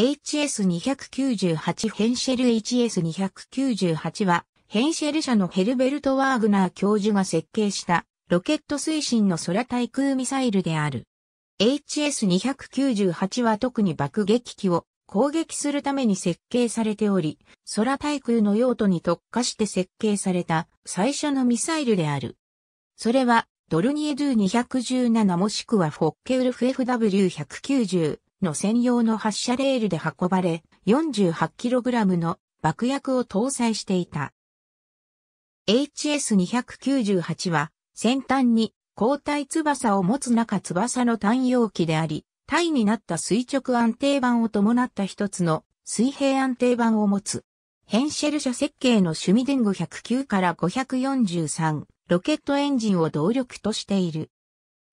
HS298 ヘンシェル HS298 は、ヘンシェル社のヘルベルト・ワーグナー教授が設計したロケット推進の空対空ミサイルである。HS298 は特に爆撃機を攻撃するために設計されており、空対空の用途に特化して設計された最初のミサイルである。それはドルニエドゥ217もしくはフォッケウルフ FW190 の専用の発射レールで運ばれ、48kg の爆薬を搭載していた。HS298 は、先端に交代翼を持つ中翼の単容器であり、体になった垂直安定板を伴った一つの水平安定板を持つ。ヘンシェル社設計のシュミデン509から543ロケットエンジンを動力としている。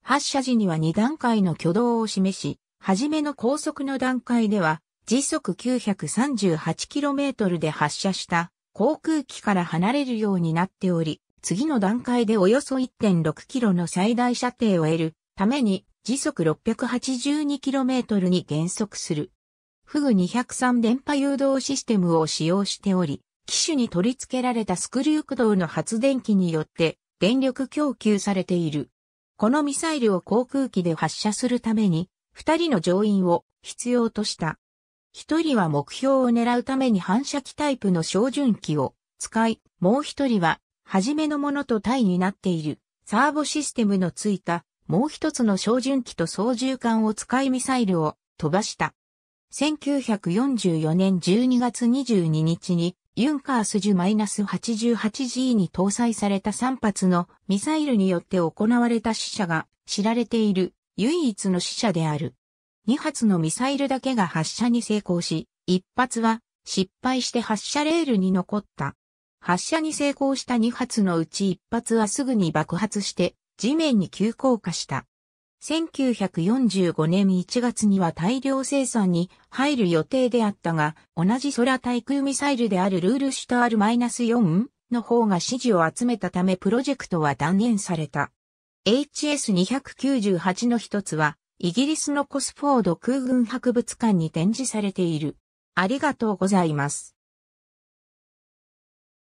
発射時には2段階の挙動を示し、初めの高速の段階では、時速 938km で発射した航空機から離れるようになっており、次の段階でおよそ 1.6km の最大射程を得るために時速 682km に減速する。フグ203電波誘導システムを使用しており、機種に取り付けられたスクリュー駆動の発電機によって電力供給されている。このミサイルを航空機で発射するために二人の乗員を必要とした。一人は目標を狙うために反射器タイプの照準器を使い、もう一人は、初めのものと対になっている、サーボシステムのついた、もう一つの照準器と操縦艦を使いミサイルを飛ばした。1944年12月22日に、ユンカースジュマイナス -88G に搭載された3発のミサイルによって行われた死者が知られている唯一の死者である。2発のミサイルだけが発射に成功し、1発は失敗して発射レールに残った。発射に成功した2発のうち1発はすぐに爆発して地面に急降下した。1945年1月には大量生産に入る予定であったが、同じ空対空ミサイルであるルールシュタール -4 の方が支持を集めたためプロジェクトは断念された。HS298 の一つは、イギリスのコスフォード空軍博物館に展示されている。ありがとうございます。